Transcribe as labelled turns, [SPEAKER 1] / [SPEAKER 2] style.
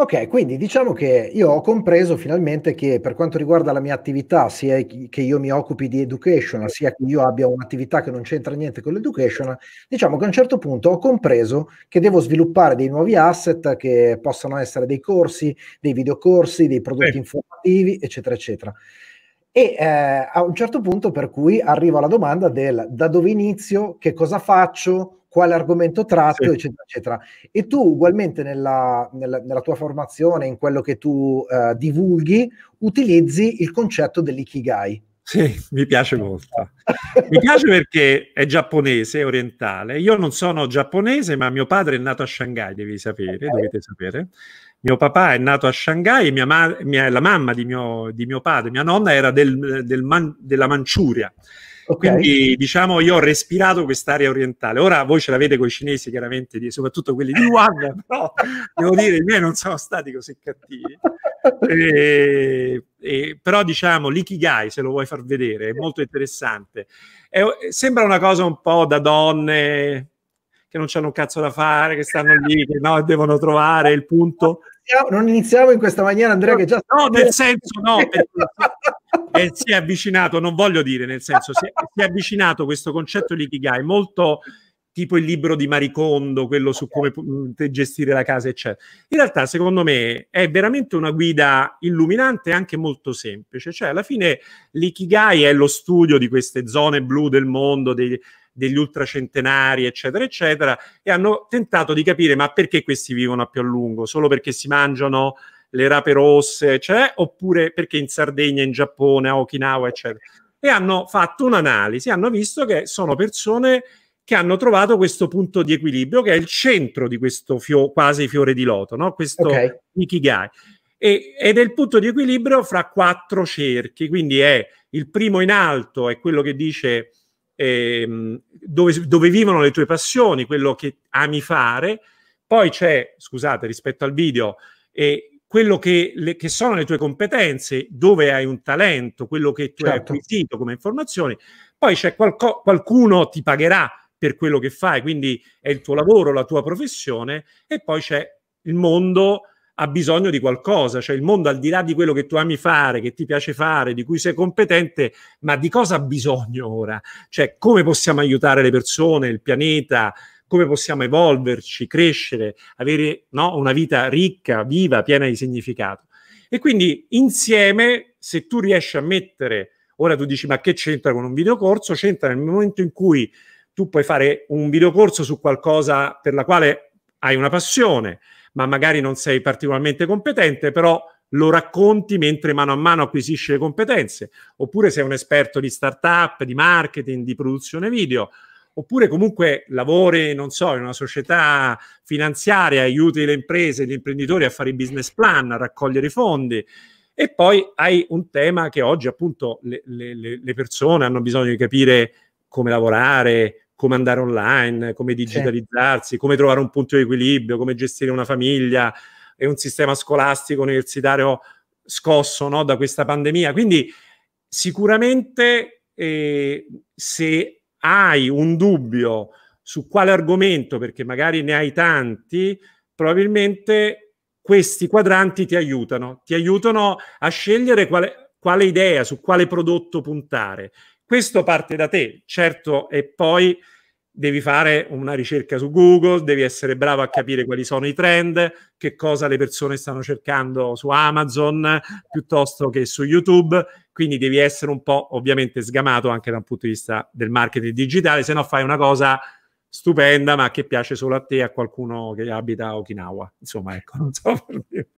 [SPEAKER 1] Ok, quindi diciamo che io ho compreso finalmente che per quanto riguarda la mia attività, sia che io mi occupi di education, sia che io abbia un'attività che non c'entra niente con l'education, diciamo che a un certo punto ho compreso che devo sviluppare dei nuovi asset che possono essere dei corsi, dei videocorsi, dei prodotti eh. informativi, eccetera, eccetera. E eh, a un certo punto per cui arriva la domanda del da dove inizio, che cosa faccio, quale argomento tratto, sì. eccetera, eccetera. E tu ugualmente nella, nella, nella tua formazione, in quello che tu eh, divulghi, utilizzi il concetto dell'ikigai. Sì, mi
[SPEAKER 2] piace molto. mi piace perché è giapponese, orientale. Io non sono giapponese, ma mio padre è nato a Shanghai, devi sapere, okay. dovete sapere. Mio papà è nato a Shanghai e mia ma- mia, la mamma di mio, di mio, padre, mia nonna, era del, del man- della Manciuria.
[SPEAKER 1] Okay. Quindi
[SPEAKER 2] diciamo io ho respirato quest'area orientale. Ora voi ce l'avete con i cinesi chiaramente, soprattutto quelli di Wuhan, però devo dire i miei non sono stati così cattivi. E, e, però diciamo l'ikigai, se lo vuoi far vedere, è molto interessante. È, sembra una cosa un po' da donne che non hanno un cazzo da fare, che stanno lì, che no, devono trovare il
[SPEAKER 1] punto non iniziamo in questa maniera, Andrea. Che già no, nel senso,
[SPEAKER 2] no, perché, e si è avvicinato, non voglio dire nel senso, si è, si è avvicinato questo concetto di Kigai molto tipo il libro di Maricondo, quello su come gestire la casa, eccetera. In realtà, secondo me, è veramente una guida illuminante e anche molto semplice. Cioè, alla fine l'ikigai è lo studio di queste zone blu del mondo, dei, degli ultracentenari, eccetera, eccetera, e hanno tentato di capire ma perché questi vivono più a lungo? Solo perché si mangiano le rape rosse, cioè, oppure perché in Sardegna, in Giappone, a Okinawa, eccetera. E hanno fatto un'analisi, hanno visto che sono persone che hanno trovato questo punto di equilibrio che è il centro di questo fio- quasi fiore di loto, no? questo okay. Ikigai. E, ed è il punto di equilibrio fra quattro cerchi, quindi è il primo in alto, è quello che dice eh, dove, dove vivono le tue passioni, quello che ami fare, poi c'è, scusate rispetto al video, e quello che, le, che, sono le tue competenze, dove hai un talento, quello che tu certo. hai acquisito come informazioni. Poi c'è qualco, qualcuno ti pagherà per quello che fai, quindi è il tuo lavoro, la tua professione, e poi c'è il mondo ha bisogno di qualcosa, cioè il mondo al di là di quello che tu ami fare, che ti piace fare, di cui sei competente, ma di cosa ha bisogno ora? Cioè come possiamo aiutare le persone, il pianeta, come possiamo evolverci, crescere, avere no, una vita ricca, viva, piena di significato. E quindi insieme, se tu riesci a mettere, ora tu dici ma che c'entra con un videocorso? C'entra nel momento in cui tu puoi fare un videocorso su qualcosa per la quale hai una passione, ma magari non sei particolarmente competente, però lo racconti mentre mano a mano acquisisci le competenze, oppure sei un esperto di startup, di marketing, di produzione video, oppure comunque lavori, non so, in una società finanziaria, aiuti le imprese, gli imprenditori a fare i business plan, a raccogliere i fondi. E poi hai un tema che oggi appunto le, le, le persone hanno bisogno di capire come lavorare, come andare online, come digitalizzarsi, sì. come trovare un punto di equilibrio, come gestire una famiglia e un sistema scolastico, universitario scosso no, da questa pandemia. Quindi sicuramente eh, se hai un dubbio su quale argomento, perché magari ne hai tanti, probabilmente questi quadranti ti aiutano, ti aiutano a scegliere quale, quale idea, su quale prodotto puntare. Questo parte da te, certo, e poi devi fare una ricerca su Google, devi essere bravo a capire quali sono i trend, che cosa le persone stanno cercando su Amazon piuttosto che su YouTube quindi devi essere un po' ovviamente sgamato anche da un punto di vista del marketing digitale, se no fai una cosa stupenda ma che piace solo a te e a qualcuno che abita a Okinawa, insomma ecco, non so per dire.